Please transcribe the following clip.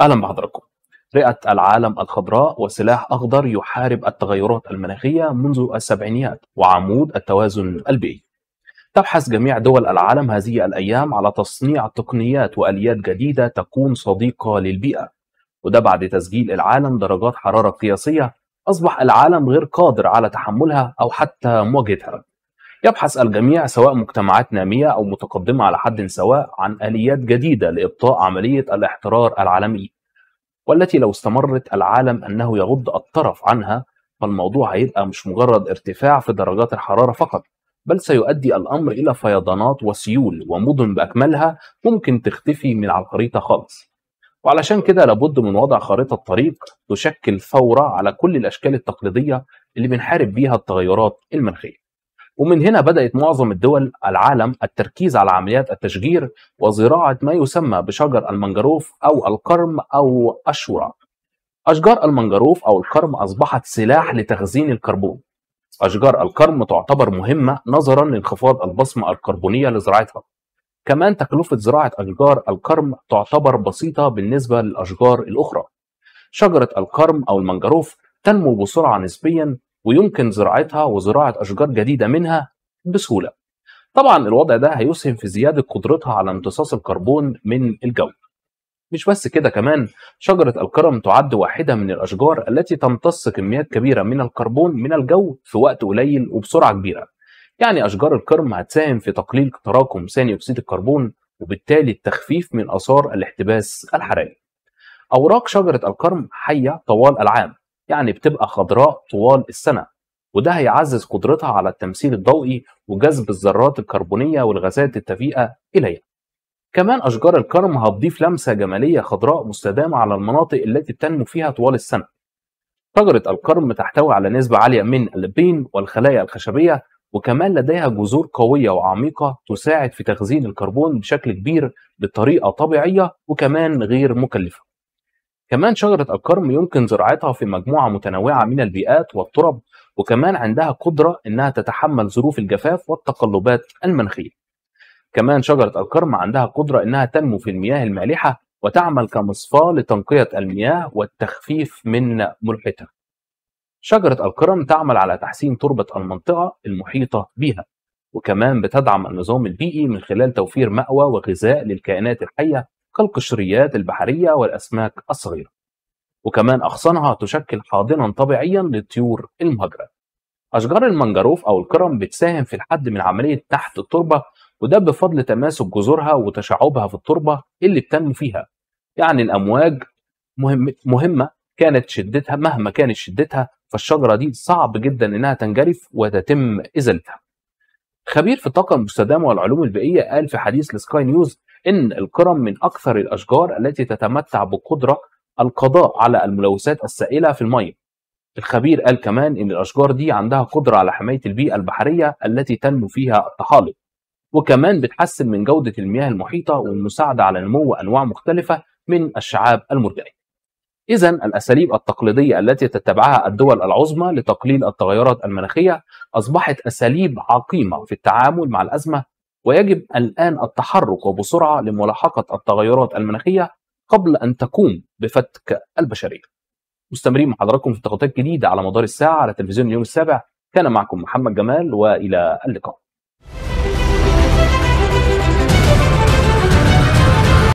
أهلا بحضراتكم رئة العالم الخضراء وسلاح أخضر يحارب التغيرات المناخية منذ السبعينيات وعمود التوازن البيئي تبحث جميع دول العالم هذه الأيام على تصنيع تقنيات وآليات جديدة تكون صديقة للبيئة وده بعد تسجيل العالم درجات حرارة قياسية أصبح العالم غير قادر على تحملها أو حتى مواجهتها يبحث الجميع سواء مجتمعات نامية أو متقدمة على حد سواء عن آليات جديدة لإبطاء عملية الاحترار العالمي والتي لو استمرت العالم أنه يغض الطرف عنها فالموضوع هيبقى مش مجرد ارتفاع في درجات الحرارة فقط بل سيؤدي الأمر إلى فيضانات وسيول ومدن بأكملها ممكن تختفي من على الخريطة خالص وعلشان كده لابد من وضع خريطة طريق تشكل ثورة على كل الأشكال التقليدية اللي بنحارب بيها التغيرات المناخية ومن هنا بدأت معظم الدول العالم التركيز على عمليات التشجير وزراعة ما يسمى بشجر المنجروف أو القرم أو الشورى أشجار المنجروف أو القرم أصبحت سلاح لتخزين الكربون أشجار القرم تعتبر مهمة نظرا لانخفاض البصمة الكربونية لزراعتها كمان تكلفة زراعة أشجار القرم تعتبر بسيطة بالنسبة للأشجار الأخرى شجرة القرم أو المنجروف تنمو بسرعة نسبيا ويمكن زراعتها وزراعة أشجار جديدة منها بسهولة طبعا الوضع ده هيسهم في زيادة قدرتها على امتصاص الكربون من الجو مش بس كده كمان شجرة الكرم تعد واحدة من الأشجار التي تمتص كميات كبيرة من الكربون من الجو في وقت قليل وبسرعة كبيرة يعني أشجار الكرم هتساهم في تقليل تراكم ثاني أكسيد الكربون وبالتالي التخفيف من آثار الاحتباس الحراري أوراق شجرة الكرم حية طوال العام يعني بتبقى خضراء طوال السنة وده هيعزز قدرتها على التمثيل الضوئي وجذب الذرات الكربونية والغازات التفيئة إليها كمان أشجار الكرم هتضيف لمسة جمالية خضراء مستدامة على المناطق التي بتنمو فيها طوال السنة شجرة الكرم تحتوي على نسبة عالية من البين والخلايا الخشبية وكمان لديها جذور قوية وعميقة تساعد في تخزين الكربون بشكل كبير بطريقة طبيعية وكمان غير مكلفة كمان شجرة الكرم يمكن زراعتها في مجموعة متنوعة من البيئات والترب وكمان عندها قدرة إنها تتحمل ظروف الجفاف والتقلبات المناخية. كمان شجرة الكرم عندها قدرة إنها تنمو في المياه المالحة وتعمل كمصفاة لتنقية المياه والتخفيف من ملحتها. شجرة الكرم تعمل على تحسين تربة المنطقة المحيطة بها وكمان بتدعم النظام البيئي من خلال توفير مأوى وغذاء للكائنات الحية كالقشريات البحرية والأسماك الصغيرة وكمان أغصانها تشكل حاضنا طبيعيا للطيور المهاجرة أشجار المنجروف أو الكرم بتساهم في الحد من عملية تحت التربة وده بفضل تماسك جذورها وتشعبها في التربة اللي بتنمو فيها يعني الأمواج مهم مهمة كانت شدتها مهما كانت شدتها فالشجرة دي صعب جدا إنها تنجرف وتتم إزالتها خبير في الطاقة المستدامة والعلوم البيئية قال في حديث لسكاي نيوز ان الكرم من اكثر الاشجار التي تتمتع بقدره القضاء على الملوثات السائله في الميه الخبير قال كمان ان الاشجار دي عندها قدره على حمايه البيئه البحريه التي تنمو فيها الطحالب وكمان بتحسن من جوده المياه المحيطه والمساعده على نمو انواع مختلفه من الشعاب المرجاني إذا الأساليب التقليدية التي تتبعها الدول العظمى لتقليل التغيرات المناخية أصبحت أساليب عقيمة في التعامل مع الأزمة ويجب الآن التحرك وبسرعة لملاحقة التغيرات المناخية قبل أن تقوم بفتك البشرية مستمرين مع حضراتكم في تغطيات جديدة على مدار الساعة على تلفزيون اليوم السابع كان معكم محمد جمال وإلى اللقاء